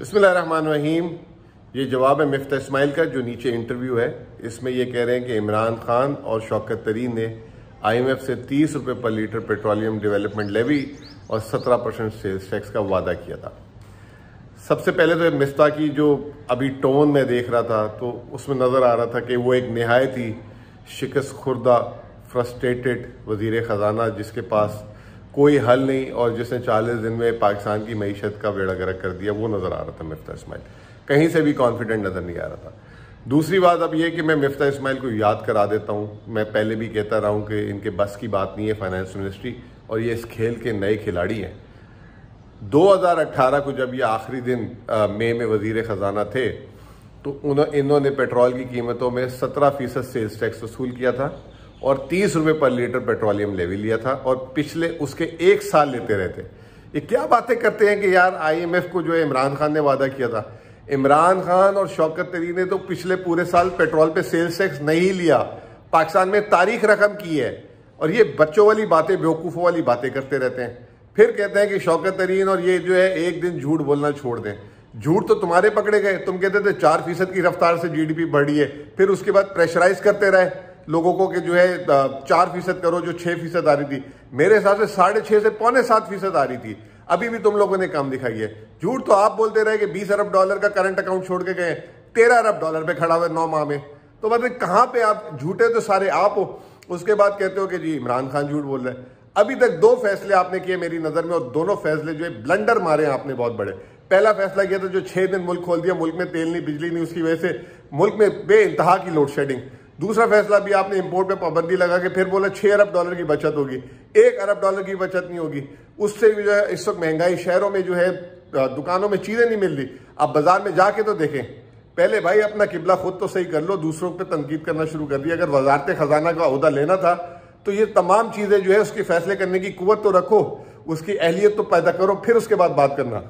बसमीम ये जवाब है मफ्ता इसमाइल का जो नीचे इंटरव्यू है इसमें ये कह रहे हैं कि इमरान खान और शौकत तरीन ने आईएमएफ से तीस रुपये पर लीटर पेट्रोलियम डेवलपमेंट लेवी और सत्रह परसेंट सेल्स टैक्स का वादा किया था सबसे पहले तो मिस्ता की जो अभी टोन में देख रहा था तो उसमें नज़र आ रहा था कि वो एक नहायत ही शिकस्त खुर्दा फ्रस्ट्रेटेड वजीर ख़जाना जिसके पास कोई हल नहीं और जिसने 40 दिन में पाकिस्तान की मीशत का बेड़ा गर्क कर दिया वो नज़र आ रहा था मिफ्ता इसमाइल कहीं से भी कॉन्फिडेंट नज़र नहीं आ रहा था दूसरी बात अब यह कि मैं मिफ्ता इसमाइल को याद करा देता हूँ मैं पहले भी कहता रहा हूँ कि इनके बस की बात नहीं है फाइनेंस मिनिस्ट्री और ये इस खेल के नए खिलाड़ी हैं 2018 को जब ये आखिरी दिन मई में वजीर ख़जाना थे तो उन्होंने इन्होंने पेट्रोल की कीमतों में 17 फीसद सेल्स टैक्स वसूल किया था और तीस रुपये पर लीटर पेट्रोलियम लेवी लिया था और पिछले उसके एक साल लेते रहते ये क्या बातें करते हैं कि यार आईएमएफ को जो है इमरान खान ने वादा किया था इमरान खान और शौकत तरी ने तो पिछले पूरे साल पेट्रोल पे सेल्स टैक्स नहीं लिया पाकिस्तान में तारीख रकम की है और ये बच्चों वाली बातें बेवकूफ़ों वाली बातें करते रहते हैं फिर कहते हैं कि शौकत तरीन और ये जो है एक दिन झूठ बोलना छोड़ दें झूठ तो तुम्हारे पकड़े गए तुम कहते थे चार फीसद की रफ्तार से जीडीपी बढ़ी है फिर उसके बाद प्रेशराइज करते रहे लोगों को कि जो है चार फीसद करो जो छः फीसद आ रही थी मेरे हिसाब से साढ़े छः से पौने सात फीसद आ रही थी अभी भी तुम लोगों ने काम दिखाई है झूठ तो आप बोलते रहे कि बीस अरब डॉलर का करंट अकाउंट छोड़ के गए तेरह अरब डॉलर पे खड़ा हुआ नौ माह में तो मतलब कहाँ पे आप झूठे तो सारे आप हो उसके बाद कहते हो कि जी इमरान खान झूठ बोल रहे हैं अभी तक दो फैसले आपने किए मेरी नज़र में और दोनों फैसले जो है ब्लंडर मारे हैं आपने बहुत बड़े पहला फैसला किया था जो छः दिन मुल्क खोल दिया मुल्क में तेल नहीं बिजली नहीं उसकी वजह से मुल्क में बे इंतहा की लोड शेडिंग दूसरा फैसला भी आपने इम्पोर्ट पे पाबंदी लगा के फिर बोला छः अरब डॉलर की बचत होगी एक अरब डॉलर की बचत नहीं होगी उससे भी जो है इस वक्त महंगाई शहरों में जो है दुकानों में चीज़ें नहीं मिल रही आप बाजार में जाके तो देखें पहले भाई अपना किबला खुद तो सही कर लो दूसरों पर तनकीद करना शुरू कर दी अगर वजारत ख़जाना का अहदा लेना था तो ये तमाम चीज़ें जो है उसके फैसले करने की कुत तो रखो उसकी अहलियत तो पैदा करो फिर उसके बाद बात करना